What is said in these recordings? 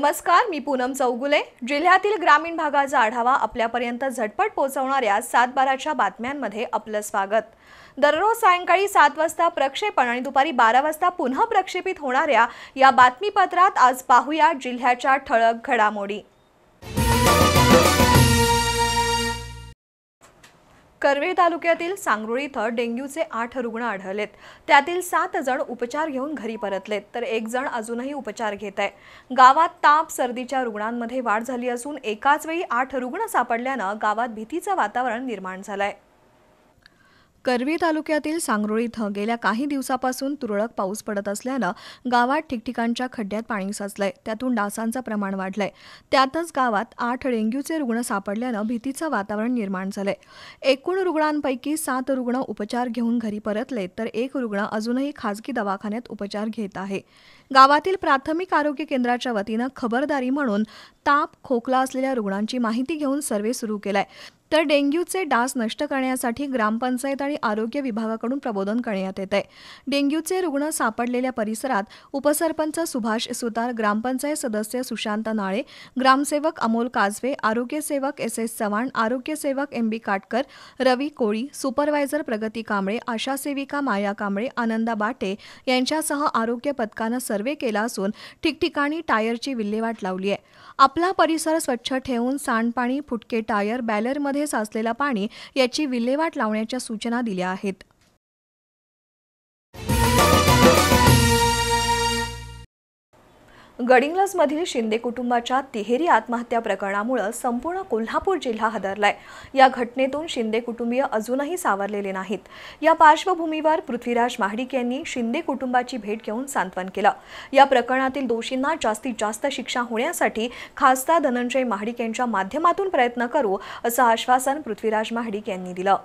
नमस्कार मी पूनम चौगुले जिल्ह्यातील ग्रामीण भागाचा आढावा आपल्यापर्यंत झटपट पोहोचवणाऱ्या सातबाराच्या बातम्यांमध्ये आपलं स्वागत दररोज सायंकाळी सात वाजता प्रक्षेपण आणि दुपारी बारा वाजता पुन्हा प्रक्षेपित होणाऱ्या या बातमीपत्रात आज पाहूया जिल्ह्याच्या ठळक घडामोडी करवे तालुक्यातील सांगरुळी इथं डेंग्यूचे आठ रुग्ण आढळलेत त्यातील सात जण उपचार घेऊन घरी परतलेत तर एक जण अजूनही उपचार घेत आहे गावात ताप सर्दीच्या रुग्णांमध्ये वाढ झाली असून एकाच वेळी आठ रुग्ण सापडल्यानं गावात भीतीचं वातावरण निर्माण झालं आहे करवी तालुक्यातील सांगरुळ इथं गेल्या काही दिवसापासून तुरळक पाऊस पडत असल्यानं गावात ठिकठिकाणच्या खड्ड्यात पाणी साचलंय त्यातून डासांचं प्रमाण वाढलंय त्यातच गावात आठ डेंग्यूचे रुग्ण सापडल्यानं भीतीचं वातावरण निर्माण झालंय एकूण रुग्णांपैकी सात रुग्ण उपचार घेऊन घरी परतले तर एक रुग्ण अजूनही खाजगी दवाखान्यात उपचार घेत आहे गावातील प्राथमिक आरोग्य केंद्राच्या वतीनं खबरदारी म्हणून ताप खोकला असलेल्या रुग्णांची माहिती घेऊन सर्वे सुरू केलाय तर डेंग्यूचे डास नष्ट करण्यासाठी ग्रामपंचायत आणि आरोग्य विभागाकडून प्रबोधन करण्यात येत आहे डेंग्यूचे रुग्ण सापडलेल्या परिसरात उपसरपंच सुभाष सुतार ग्रामपंचायत सदस्य सुशांत नाळे ग्रामसेवक अमोल काजवे आरोग्यसेवक एस एस चव्हाण आरोग्यसेवक M B Katkar Ravi Koli supervisor Pragati Kamble आशा सेविका माया कांबळे आनंदा बाटे यांच्यासह आरोग्य पथकानं सर्वे केला असून ठिकठिकाणी टायरची विल्हेवाट लावली आहे आपला परिसर स्वच्छ ठेवून सांडपाणी फुटके टायर बॅलरमध्ये साचलेलं पाणी याची विल्हेवाट लावण्याच्या सूचना दिल्या आहेत गडिंग्लजमधील शिंदे कुटुंबाच्या तिहेरी आत्महत्या प्रकरणामुळे संपूर्ण कोल्हापूर जिल्हा हदरलाय या घटनेतून शिंदे कुटुंबीय अजूनही सावरलेले नाहीत या पार्श्वभूमीवर पृथ्वीराज महाडिक यांनी शिंदे कुटुंबाची भेट घेऊन सांत्वन केलं या प्रकरणातील दोषींना जास्तीत जास्त शिक्षा होण्यासाठी खासदार धनंजय महाडिक यांच्या माध्यमातून प्रयत्न करू असं आश्वासन पृथ्वीराज महाडिक यांनी दिलं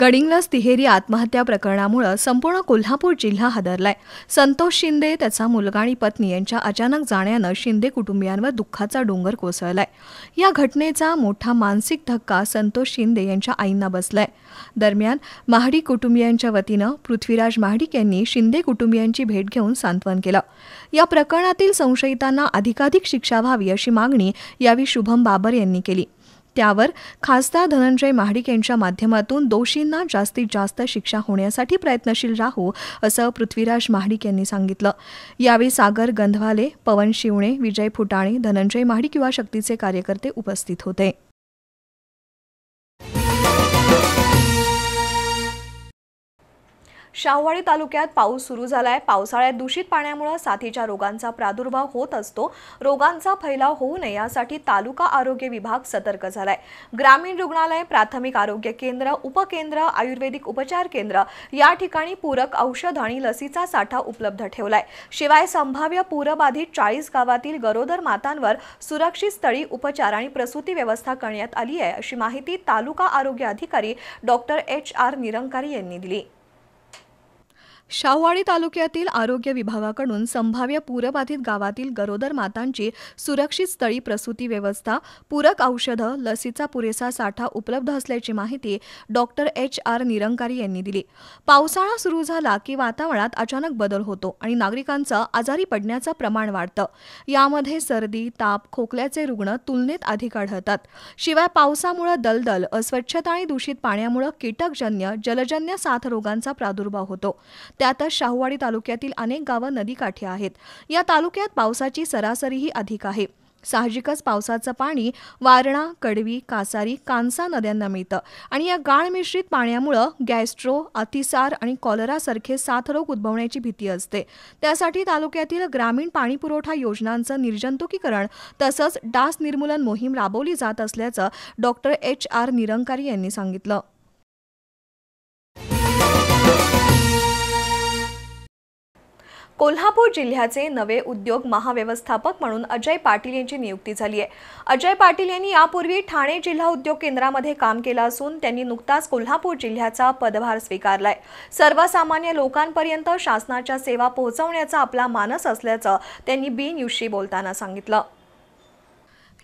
गडिंगलज तिहेरी आत्महत्या प्रकरणामुळे संपूर्ण कोल्हापूर जिल्हा हादरलाय संतोष शिंदे त्याचा मुलगा आणि पत्नी यांच्या अचानक जाण्यानं शिंदे कुटुंबियांवर दुःखाचा डोंगर कोसळलाय या घटनेचा मोठा मानसिक धक्का संतोष शिंदे यांच्या आईंना बसलाय दरम्यान महाडी कुटुंबियांच्या वतीनं पृथ्वीराज महाडिक यांनी शिंदे कुटुंबियांची भेट घेऊन सांत्वन केलं या प्रकरणातील संशयितांना अधिकाधिक शिक्षा व्हावी अशी मागणी यावेळी शुभम बाबर यांनी केली त्यावर खासदार धनंजय महाडिक यांच्या माध्यमातून दोषींना जास्तीत जास्त शिक्षा होण्यासाठी प्रयत्नशील राहू असं पृथ्वीराज महाडिक यांनी सांगितलं यावेळी सागर गंधवाले पवन शिवणे विजय फुटाणे धनंजय महाडिक युवा शक्तीचे कार्यकर्ते उपस्थित होते शाहवाडी तालुक्यात पाऊस सुरू झालाय पावसाळ्यात दूषित पाण्यामुळे साथीच्या रोगांचा प्रादुर्भाव होत असतो रोगांचा फैलाव होऊ नये यासाठी तालुका आरोग्य विभाग सतर्क झालाय ग्रामीण रुग्णालय प्राथमिक आरोग्य केंद्र उपकेंद्र आयुर्वेदिक उपचार केंद्र या ठिकाणी पूरक औषध आणि लसीचा साठा उपलब्ध ठेवलाय शिवाय संभाव्य पूरबाधित चाळीस गावातील गरोदर मातांवर सुरक्षित स्थळी उपचार आणि प्रसूती व्यवस्था करण्यात आली आहे अशी माहिती तालुका आरोग्य अधिकारी डॉक्टर एच आर निरंकारी यांनी दिली शाहवाडी तालुक्यातील आरोग्य विभागाकडून संभाव्य पूरबाधित गावातील गरोदर मातांची सुरक्षित स्थळी प्रसूती व्यवस्था पूरक औषधं लसीचा पुरेसा साठा उपलब्ध असल्याची माहिती डॉक्टर एच आर निरंकारी यांनी दिली पावसाळा सुरू झाला की वातावरणात अचानक बदल होतो आणि नागरिकांचं आजारी पडण्याचं प्रमाण वाढतं यामध्ये सर्दी ताप खोकल्याचे रुग्ण तुलनेत अधिक आढळतात शिवाय पावसामुळे दलदल अस्वच्छता आणि दूषित पाण्यामुळे कीटकजन्य जलजन्य साथ रोगांचा प्रादुर्भाव होतो त्यातच शाहूवाडी तालुक्यातील अनेक गावं नदीकाठी आहेत या तालुक्यात पावसाची सरासरीही अधिक आहे साहजिकच पावसाचं पाणी वारणा कडवी कासारी कांसा नद्यांना मिळतं आणि या गाळमिश्रित पाण्यामुळं गॅस्ट्रो अतिसार आणि कॉलरासारखे साथरोग उद्भवण्याची भीती असते त्यासाठी तालुक्यातील ग्रामीण पाणीपुरवठा योजनांचं निर्जंतुकीकरण तसंच डास निर्मूलन मोहीम राबवली जात असल्याचं डॉक्टर एच आर निरंकारी यांनी सांगितलं कोल्हापूर जिल्ह्याचे नवे उद्योग महाव्यवस्थापक म्हणून अजय पाटील यांची नियुक्ती झाली आहे अजय पाटील यांनी यापूर्वी ठाणे जिल्हा उद्योग केंद्रामध्ये काम केलं असून त्यांनी नुकताच कोल्हापूर जिल्ह्याचा पदभार स्वीकारलाय सर्वसामान्य लोकांपर्यंत शासनाच्या सेवा पोहोचवण्याचा आपला मानस असल्याचं त्यांनी बी न्यूजशी बोलताना सांगितलं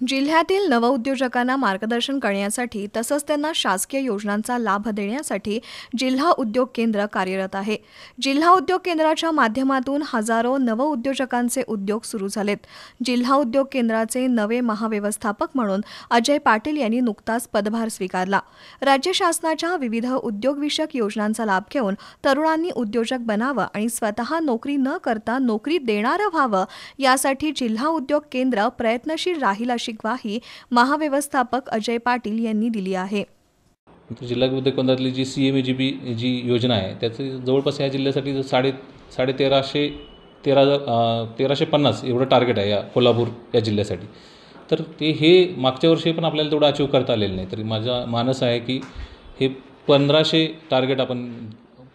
जिल्ह्यातील नवउद्योजकांना मार्गदर्शन करण्यासाठी तसंच त्यांना शासकीय योजनांचा लाभ देण्यासाठी जिल्हा उद्योग केंद्र कार्यरत आहे जिल्हा उद्योग केंद्राच्या माध्यमातून हजारो नवउद्योजकांचे उद्योग सुरू झालेत जिल्हा उद्योग केंद्राचे नवे महाव्यवस्थापक म्हणून अजय पाटील यांनी नुकताच पदभार स्वीकारला राज्य शासनाच्या विविध उद्योगविषयक योजनांचा लाभ घेऊन तरुणांनी उद्योजक बनावं आणि स्वतः नोकरी न करता नोकरी देणारं व्हावं यासाठी जिल्हा उद्योग केंद्र प्रयत्नशील राहील अशी अशी ग्वाही महाव्यवस्थापक अजय पाटील यांनी दिली आहे जिल्हा केंद्रातली जी सी एम जी बी जी योजना आहे त्याचे जवळपास या जिल्ह्यासाठी साडे साडे तेराशे तेरा तेराशे पन्नास एवढं टार्गेट आहे या कोल्हापूर या जिल्ह्यासाठी तर ते हे मागच्या वर्षी पण आपल्याला तेवढं अचीव करता आलेलं नाही तरी माझा मानस आहे की हे पंधराशे टार्गेट आपण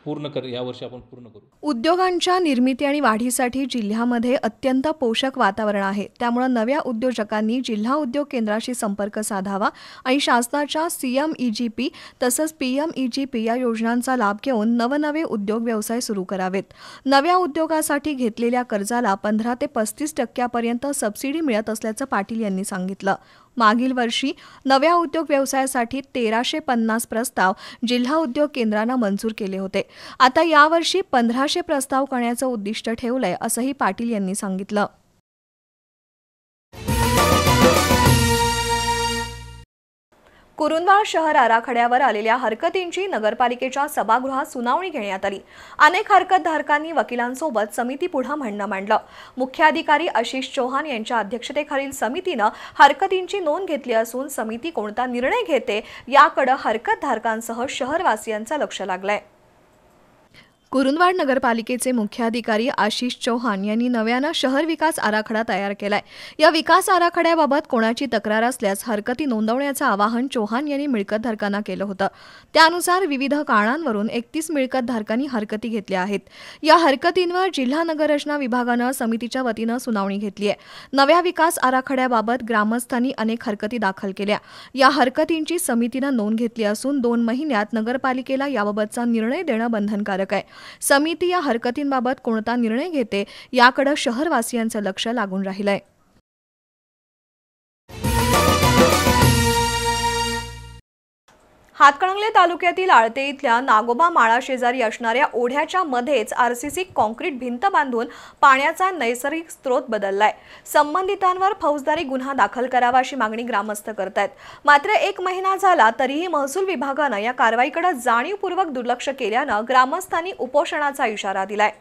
पूर्ण कर वर्षी आपण पूर्ण करू उद्योगांच्या निर्मिती आणि वाढीसाठी जिल्ह्यामध्ये अत्यंत पोषक वातावरण आहे त्यामुळे नव्या उद्योजकांनी जिल्हा उद्योग केंद्राशी संपर्क साधावा आणि शासनाच्या सीएम पी तसंच पीएम पी या योजनांचा लाभ घेऊन नवनवे उद्योग व्यवसाय सुरू करावेत नव्या उद्योगासाठी घेतलेल्या कर्जाला पंधरा ते पस्तीस टक्क्यापर्यंत सबसिडी मिळत असल्याचं पाटील यांनी सांगितलं मागील वर्षी नव्या उद्योग व्यवसायासाठी तेराशे पन्नास प्रस्ताव जिल्हा उद्योग केंद्रानं मंजूर केले होते आता यावर्षी पंधराशे प्रस्ताव करण्याचं उद्दिष्ट ठेवलंय असंही पाटील यांनी सांगितलं कुरुंदवाळ शहर आराखड्यावर आलेल्या हरकतींची नगरपालिकेच्या सभागृहात सुनावणी घेण्यात आली अनेक हरकतधारकांनी वकिलांसोबत समितीपुढे म्हणणं मांडलं मुख्याधिकारी आशिष चौहान यांच्या अध्यक्षतेखालील समितीनं हरकतींची नोंद घेतली असून समिती कोणता निर्णय घेते याकडे हरकतधारकांसह शहरवासियांचं लक्ष लागलंय कुरुंदवाड नगरपालिकेचे मुख्याधिकारी आशिष चौहान यांनी नव्यानं शहर विकास आराखडा तयार केलाय या विकास आराखड्याबाबत कोणाची तक्रार असल्यास हरकती नोंदवण्याचं आवाहन चौहान यांनी मिळकतधारकांना केलं होतं त्यानुसार विविध कारणांवरून एकतीस मिळकतधारकांनी हरकती घेतल्या आहेत या हरकतींवर जिल्हा नगररचना विभागानं समितीच्या वतीनं सुनावणी घेतली आहे नव्या विकास आराखड्याबाबत ग्रामस्थांनी अनेक हरकती दाखल केल्या या हरकतींची समितीनं नोंद घेतली असून दोन महिन्यात नगरपालिकेला याबाबतचा निर्णय देणं बंधनकारक आहे समिती या हरकतींबाबत कोणता निर्णय घेते याकडे शहरवासियांचं लक्ष लागून राहिलंय हातकणंगले तालुक्यातील आळते इथल्या नागोबा माळा शेजारी असणाऱ्या ओढ्याच्या मध्येच आरसीसी कॉन्क्रीट भिंत बांधून पाण्याचा नैसर्गिक स्रोत बदललाय संबंधितांवर फौजदारी गुन्हा दाखल करावा अशी मागणी ग्रामस्थ करतायत मात्र एक महिना झाला तरीही महसूल विभागानं या कारवाईकडे जाणीवपूर्वक दुर्लक्ष केल्यानं ग्रामस्थांनी उपोषणाचा इशारा दिलाय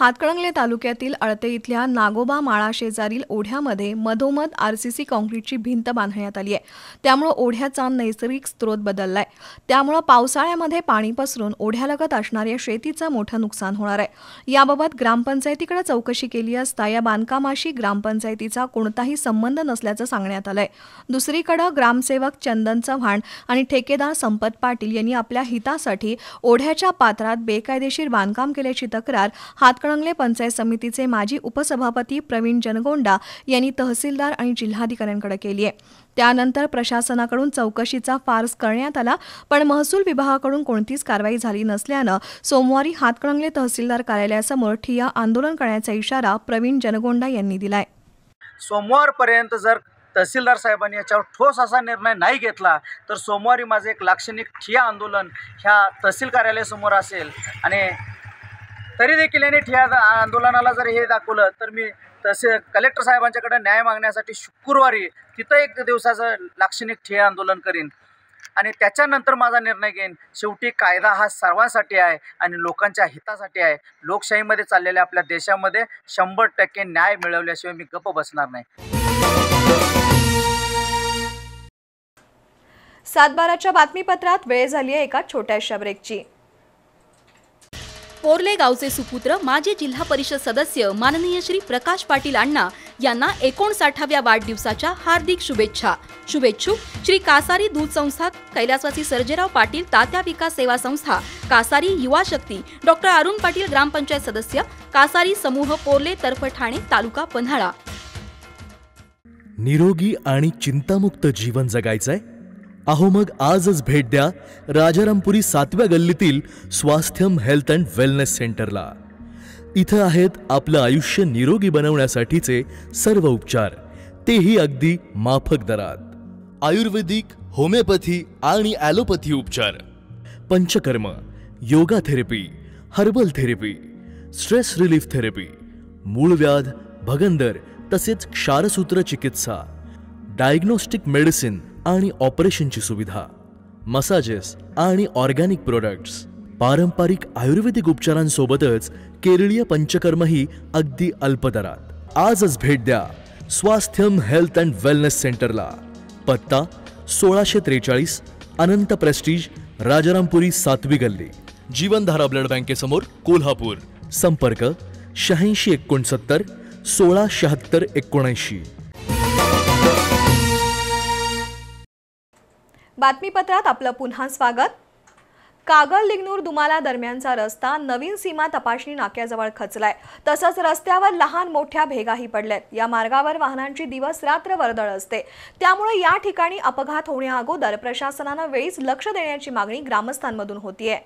हातकळंगले तालुक्यातील अळते इथल्या नागोबा माळा शेजारील ओढ्यामध्ये मधोमध आरसीसी कॉन्क्रीटची भिंत बांधण्यात आली आहे त्यामुळे ओढ्याचा नैसर्गिक स्रोत बदललाय त्यामुळे पावसाळ्यामध्ये पाणी पसरून ओढ्यालगत असणाऱ्या शेतीचं मोठं नुकसान होणार आहे याबाबत ग्रामपंचायतीकडे चौकशी केली असता या बांधकामाशी ग्रामपंचायतीचा कोणताही संबंध नसल्याचं सांगण्यात आलंय दुसरीकडे ग्रामसेवक चंदन चव्हाण आणि ठेकेदार संपत पाटील यांनी आपल्या हितासाठी ओढ्याच्या पात्रात बेकायदेशीर बांधकाम केल्याची तक्रार हात हातकणंगले पंचायत समितीचे माजी उपसभापती प्रवीण जनगोंडा यांनी तहसीलदार आणि जिल्हाधिकाऱ्यांकडे केली आहे त्यानंतर प्रशासनाकडून चौकशीचा फार्स करण्यात आला पण महसूल विभागाकडून कोणतीच कारवाई झाली नसल्यानं सोमवारी हातकणंगले तहसीलदार कार्यालयासमोर ठिया आंदोलन करण्याचा इशारा प्रवीण जनगोंडा यांनी दिलाय सोमवारपर्यंत जर तहसीलदार साहेबांनी याच्यावर ठोस असा निर्णय नाही घेतला तर सोमवारी माझं एक लाक्षणिक ठिया आंदोलन ह्या तहसील कार्यालयासमोर असेल आणि तरी देखील यांनी ठिया आंदोलनाला जर हे दाखवलं तर मी तसे कलेक्टर साहेबांच्याकडे न्याय मागण्यासाठी शुक्रवारी तिथं एक दिवसाचं लाक्षणिक ठिया आंदोलन करीन आणि त्याच्यानंतर माझा निर्णय घेईन शेवटी कायदा हा सर्वांसाठी आहे आणि लोकांच्या हितासाठी आहे लोकशाहीमध्ये चाललेल्या आपल्या देशामध्ये शंभर टक्के न्याय मिळवल्याशिवाय मी गप्प बसणार नाही सातबाराच्या बातमीपत्रात वेळ झाली आहे एका छोट्याशा ब्रेकची पोर्ले गावचे सुपुत्र माजी जिल्हा परिषद सदस्य माननीय श्री प्रकाश पाटील अण्णा यांना एकोणसाठाव्या वाढदिवसाच्या हार्दिक शुभेच्छा शुभेच्छुक श्री कासारी दूध संस्था कैलासवासी सर्जेराव पाटील तात्या विकास सेवा संस्था कासारी युवा शक्ती डॉक्टर अरुण पाटील ग्रामपंचायत सदस्य कासारी समूह पोर्ले तर्फ ठाणे तालुका पन्हाळा निरोगी आणि चिंतामुक्त जीवन जगायचंय अहो मग आजच भेट द्या राजारामपुरी सातव्या गल्लीतील स्वास्थ्यम हेल्थ अँड वेलनेस सेंटरला इथं आहेत आपलं आयुष्य निरोगी बनवण्यासाठीचे सर्व उपचार तेही अगदी माफक दरात आयुर्वेदिक होमिओपॅथी आणि ॲलोपॅथी उपचार panchakarma yoga therapy herbal therapy stress relief therapy मूळव्याध भगंदर तसेच क्षारसूत्र चिकित्सा डायग्नोस्टिक मेडिसिन आणि ऑपरेशनची सुविधा मसाजेस आणि ऑर्गॅनिक प्रोडक्ट्स पारंपरिक आयुर्वेदिक उपचारांसोबतच केरळीय पंचकर्मही अगदी अल्पदरात आजच भेट द्या स्वास्थ्यम हेल्थ अँड वेलनेस सेंटरला पत्ता सोळाशे त्रेचाळीस अनंत प्रेस्टिज राजारामपुरी सातवी गल्ली जीवनधारा ब्लड बँकेसमोर कोल्हापूर संपर्क शहाऐंशी एकोणसत्तर सोळा शहात्तर एकोणऐंशी बातमीपत्रात आपलं पुन्हा स्वागत कागल लिग्नूर दुमाला दरम्यानचा रस्ता नवीन सीमा तपासणी नाक्याजवळ खचलाय तसंच रस्त्यावर लहान मोठ्या भेगाही पडल्यात या मार्गावर वाहनांची दिवस रात्र वर्दळ असते त्यामुळे या ठिकाणी अपघात होण्याअगोदर प्रशासनानं वेळीच लक्ष देण्याची मागणी ग्रामस्थांमधून होतीये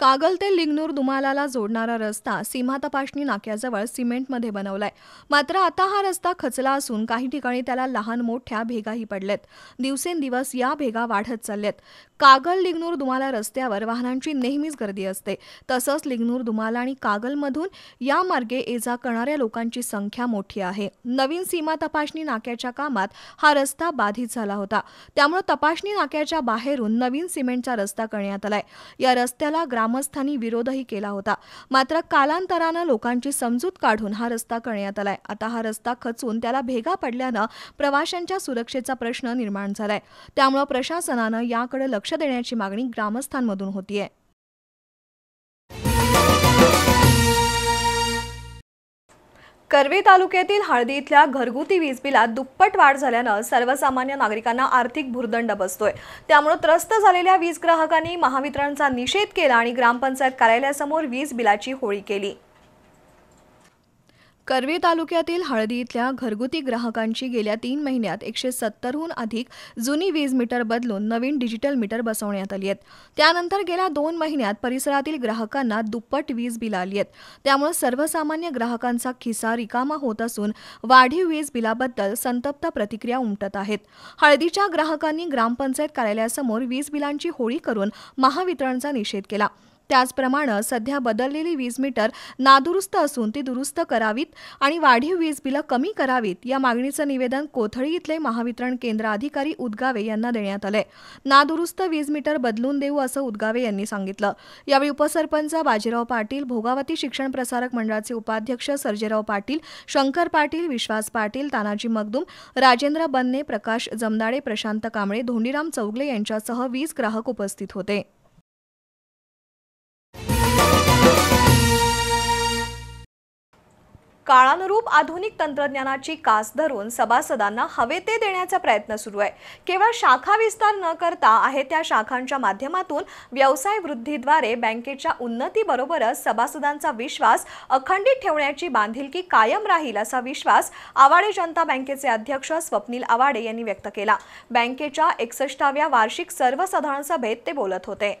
कागल ते लिंगनूर दुमालाला जोडणारा रस्ता सीमा तपासणी नाक्याजवळ सिमेंटमध्ये बनवलाय मात्र आता हा रस्ता खचला असून काही ठिकाणी त्याला लहान मोठ्या भेगाही पडल्यात दिवसेंदिवस या भेगा वाढत चालल्यात कागल लिग्नूर दुमाला रस्त्यावर वाहनांची नेहमीच गर्दी असते तसंच लिग्नूर दुमाला आणि कागलमधून या मार्गे ये जा करणाऱ्या लोकांची संख्या मोठी आहे नवीन सीमा तपासणी नाक्याच्या कामात हा रस्ता बाधित झाला होता त्यामुळे तपासणी नाक्याच्या बाहेरून नवीन सिमेंटचा रस्ता करण्यात आलाय या रस्त्याला ग्रामस्थांनी विरोधही केला होता मात्र कालांतरानं लोकांची समजूत काढून हा रस्ता करण्यात आलाय आता हा रस्ता खचून त्याला भेगा पडल्यानं प्रवाशांच्या सुरक्षेचा प्रश्न निर्माण झालाय त्यामुळे प्रशासनानं याकडे लक्ष लक्ष देण्याची मागणी ग्रामस्थांमधून होतीये कर्वे तालुक्यातील हळदी इथल्या घरगुती वीज बिलात दुप्पट वाढ झाल्यानं सर्वसामान्य नागरिकांना आर्थिक भुर्दंड बसतोय त्यामुळे त्रस्त झालेल्या वीज ग्राहकांनी महावितरणचा निषेध केला आणि ग्रामपंचायत कार्यालयासमोर वीज बिलाची होळी केली कर्वे तालुक्यातील हळदी इथल्या घरगुती ग्राहकांची गेल्या तीन महिन्यात एकशे सत्तरहून अधिक जुनी वीज मीटर बदलून नवीन डिजिटल मीटर बसवण्यात आली आहेत त्यानंतर गेल्या दोन महिन्यात परिसरातील ग्राहकांना दुप्पट वीज बिल आली आहेत त्यामुळे सर्वसामान्य ग्राहकांचा खिसा रिकामा होत असून वाढीव वीज बिलाबद्दल संतप्त प्रतिक्रिया उमटत आहेत हळदीच्या ग्राहकांनी ग्रामपंचायत कार्यालयासमोर वीज बिलांची होळी करून महावितरणचा निषेध केला त्याचप्रमाणे सध्या बदललेली वीज मीटर नादुरुस्त असून ती दुरुस्त करावीत आणि वाढीव वीज बिलं कमी करावीत या मागणीचं निवेदन कोथळी इथले महावितरण केंद्र अधिकारी उद्गावे यांना देण्यात आलंय नादुरुस्त वीज मीटर बदलून देऊ असं उद्गावे यांनी सांगितलं यावेळी उपसरपंच बाजीराव पाटील भोगावती शिक्षण प्रसारक मंडळाचे उपाध्यक्ष सर्जेराव पाटील शंकर पाटील विश्वास पाटील तानाजी मगदूम राजेंद्र बन्ने प्रकाश जमदाडे प्रशांत कांबळे धोंडीराम चौगले यांच्यासह वीज ग्राहक उपस्थित होते काळानुरूप आधुनिक तंत्रज्ञानाची कास धरून सभासदांना हवे ते देण्याचा प्रयत्न सुरू आहे केवळ शाखा विस्तार न करता आहे त्या शाखांच्या माध्यमातून व्यवसाय वृद्धीद्वारे बँकेच्या उन्नतीबरोबरच सभासदांचा विश्वास अखंडित ठेवण्याची बांधिलकी कायम राहील असा विश्वास आवाडे जनता बँकेचे अध्यक्ष स्वप्नील आवाडे यांनी व्यक्त केला बँकेच्या एकसष्टाव्या वार्षिक सर्वसाधारण सभेत ते बोलत होते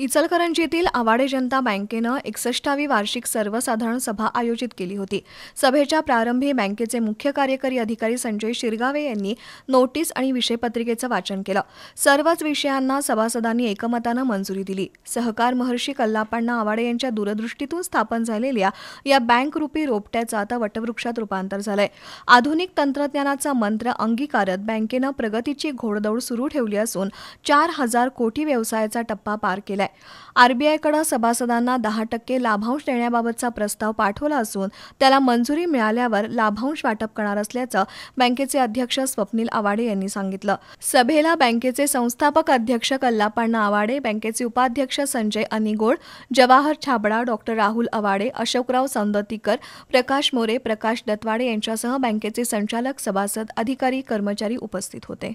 इचलकरंजी येथील आवाडे जनता बँकेनं एकसष्टावी वार्षिक सर्वसाधारण सभा आयोजित केली होती सभेच्या प्रारंभी बँकेचे मुख्य कार्यकारी अधिकारी संजय शिरगावे यांनी नोटीस आणि विषयपत्रिकेचं वाचन केलं सर्वच विषयांना सभासदांनी एकमतानं मंजुरी दिली सहकार महर्षी कल्लापांना आवाडे यांच्या दूरदृष्टीतून स्थापन झालेल्या या बँक रुपी रोपट्याचं आता वटवृक्षात रूपांतर झालंय आधुनिक तंत्रज्ञानाचा मंत्र अंगीकारत बँकेनं प्रगतीची घोडदौड सुरू ठेवली असून चार हजार कोटी व्यवसायाचा टप्पा पार केला आहे आरबीआयकडे सभासदांना दहा टक्के लाभांश देण्याबाबतचा प्रस्ताव पाठवला असून त्याला मंजुरी मिळाल्यावर लाभांश वाटप करणार असल्याचं बँकेचे अध्यक्ष स्वप्नील आवाडे यांनी सांगितलं सभेला बँकेचे संस्थापक अध्यक्ष कल्लापण्णा आवाडे बँकेचे उपाध्यक्ष संजय अनिगोड जवाहर छाबडा डॉक्टर राहुल आवाडे अशोकराव सौंदतीकर प्रकाश मोरे प्रकाश दत्वाडे यांच्यासह बँकेचे संचालक सभासद अधिकारी कर्मचारी उपस्थित होते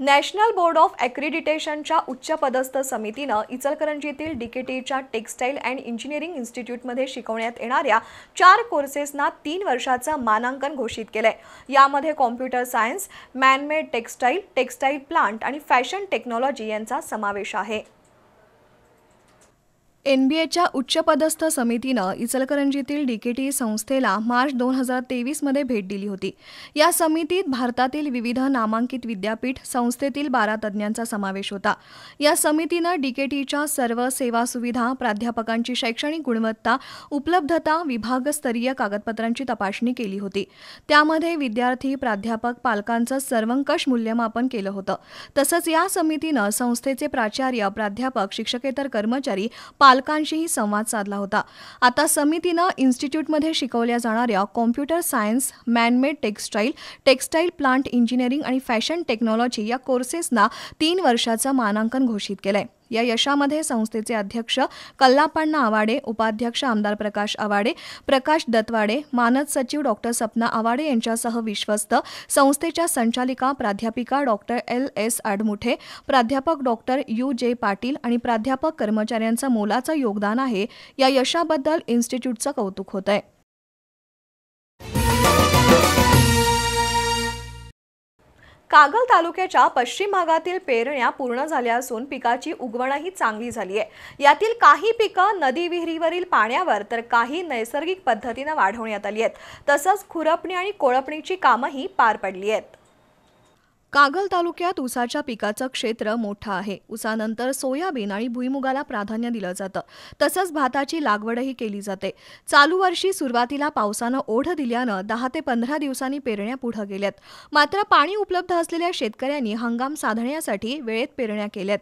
नॅशनल बोर्ड ऑफ ॲक्रिडिटेशनच्या उच्चपदस्थ समितीनं इचलकरंजीतील टीच्या टेक्स्टाईल अँड इंजिनिअरिंग इन्स्टिट्यूटमध्ये शिकवण्यात येणाऱ्या चार कोर्सेसना तीन वर्षाचं मानांकन घोषित केलं आहे यामध्ये computer science manmade textile textile plant आणि फॅशन टेक्नॉलॉजी यांचा समावेश आहे एनबीएच्या उच्चपदस्थ समितीनं इचलकरंजीतील डीकेटी संस्थेला मार्च दोन हजार तेवीसमध्ये भेट दिली होती या समितीत भारतातील विविध नामांकित विद्यापीठ संस्थेतील बारा तज्ज्ञांचा समावेश होता या समितीनं टीच्या सर्व सेवा सुविधा प्राध्यापकांची शैक्षणिक गुणवत्ता उपलब्धता विभागस्तरीय कागदपत्रांची तपासणी केली होती त्यामध्ये विद्यार्थी प्राध्यापक पालकांचं सर्वंकष मूल्यमापन केलं होतं तसंच या समितीनं संस्थेचे प्राचार्य प्राध्यापक शिक्षकेतर कर्मचारी पाल पालकांशीही संवाद साधला होता आता समितीनं इन्स्टिट्यूटमध्ये शिकवल्या जाणाऱ्या computer science manmade textile textile plant engineering आणि फॅशन टेक्नॉलॉजी या कोर्सेसना तीन वर्षाचं मानांकन घोषित केलं या यशामध्ये संस्थेचे अध्यक्ष कल्लापण्णा आवाडे उपाध्यक्ष आमदार प्रकाश आवाडे प्रकाश दत्वाडे मानद सचिव डॉक्टर सपना आवाडे यांच्यासह विश्वस्त संस्थेच्या संचालिका प्राध्यापिका डॉक्टर एल एस आडमुठे प्राध्यापक डॉक्टर यू जे पाटील आणि प्राध्यापक कर्मचाऱ्यांचं मोलाचं योगदान आहे या यशाबद्दल इन्स्टिट्यूटचं कौतुक होत आहे कागल तालुक्याच्या पश्चिम भागातील पेरण्या पूर्ण झाल्या असून पिकाची उगवणही चांगली झाली आहे यातील काही पिकं नदी विहिरीवरील पाण्यावर तर काही नैसर्गिक पद्धतीनं वाढवण्यात आली आहेत तसंच खुरपणी आणि कोळपणीची कामंही पार पडली आहेत कागल तालुक्यात ऊसाच्या पिकाचं क्षेत्र मोठं आहे ऊसानंतर सोयाबीन आणि भुईमुगाला प्राधान्य दिलं जातं तसंच भाताची लागवडही केली जाते चालू वर्षी सुरुवातीला पावसानं ओढ दिल्यानं दहा ते पंधरा दिवसांनी पेरण्या पुढं गेल्यात मात्र पाणी उपलब्ध असलेल्या शेतकऱ्यांनी हंगाम साधण्यासाठी वेळेत पेरण्या केल्यात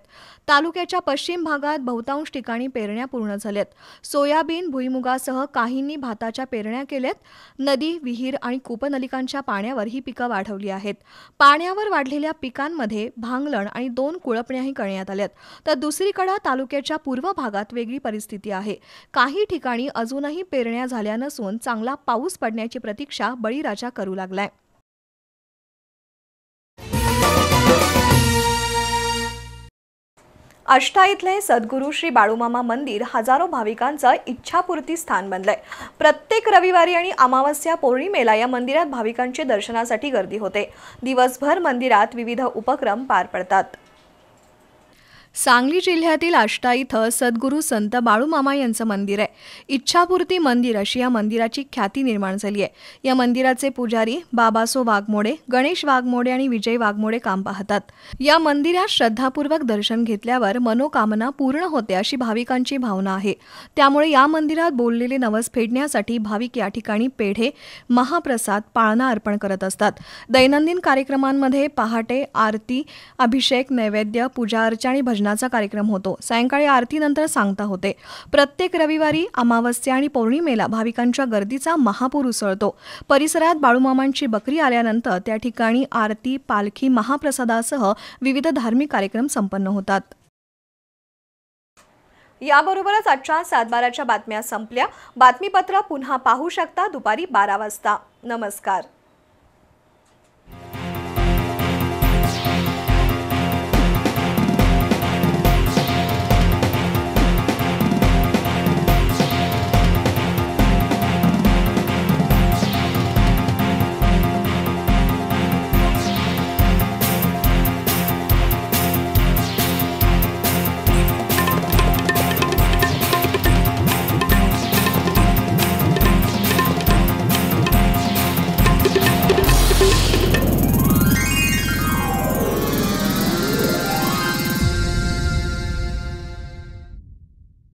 तालुक्याच्या पश्चिम भागात बहुतांश ठिकाणी पेरण्या पूर्ण झाल्यात सोयाबीन भुईमुगासह काहींनी भाताच्या पेरण्या केल्यात नदी विहीर आणि कूपनलिकांच्या पाण्यावर ही पिकं वाढवली आहेत पाण्यावर काढलेल्या पिकांमध्ये भांगलण आणि दोन कुळपण्याही करण्यात आल्यात तर दुसरीकडे तालुक्याच्या पूर्व भागात वेगळी परिस्थिती आहे काही ठिकाणी अजूनही पेरण्या झाल्या नसून चांगला पाऊस पडण्याची प्रतीक्षा बळीराजा करू लागलाय आष्टा इथले सद्गुरू श्री बाळूमामा मंदिर हजारो भाविकांचं इच्छापूर्ती स्थान बनलंय प्रत्येक रविवारी आणि अमावस्या पौर्णिमेला या मंदिरात भाविकांचे दर्शनासाठी गर्दी होते दिवसभर मंदिरात विविध उपक्रम पार पडतात सांगली जिल्ह्यातील आष्टा इथं सद्गुरू संत बाळूमामा यांचं मंदिर आहे इच्छापूर्ती मंदिर अशी या मंदिराची ख्याती निर्माण झाली आहे या मंदिराचे पुजारी बाबासो वाघमोडे गणेश वाघमोडे आणि विजय वाघमोडे काम पाहतात या मंदिरात श्रद्धापूर्वक दर्शन घेतल्यावर मनोकामना पूर्ण होते अशी भाविकांची भावना आहे त्यामुळे या मंदिरात बोललेले नवस फेडण्यासाठी भाविक या ठिकाणी पेढे महाप्रसाद पाळणा अर्पण करत असतात दैनंदिन कार्यक्रमांमध्ये पहाटे आरती अभिषेक नैवेद्य पूजा अर्चा आणि भजन भजनाचा कार्यक्रम होतो सायंकाळी आरतीनंतर सांगता होते प्रत्येक रविवारी अमावस्या आणि पौर्णिमेला भाविकांच्या गर्दीचा महापूर उसळतो परिसरात बाळूमामांची बकरी आल्यानंतर त्या ठिकाणी आरती पालखी महाप्रसादासह विविध धार्मिक कार्यक्रम संपन्न होतात याबरोबरच आजच्या सातबाराच्या बातम्या संपल्या बातमीपत्र पुन्हा पाहू शकता दुपारी बारा वाजता नमस्कार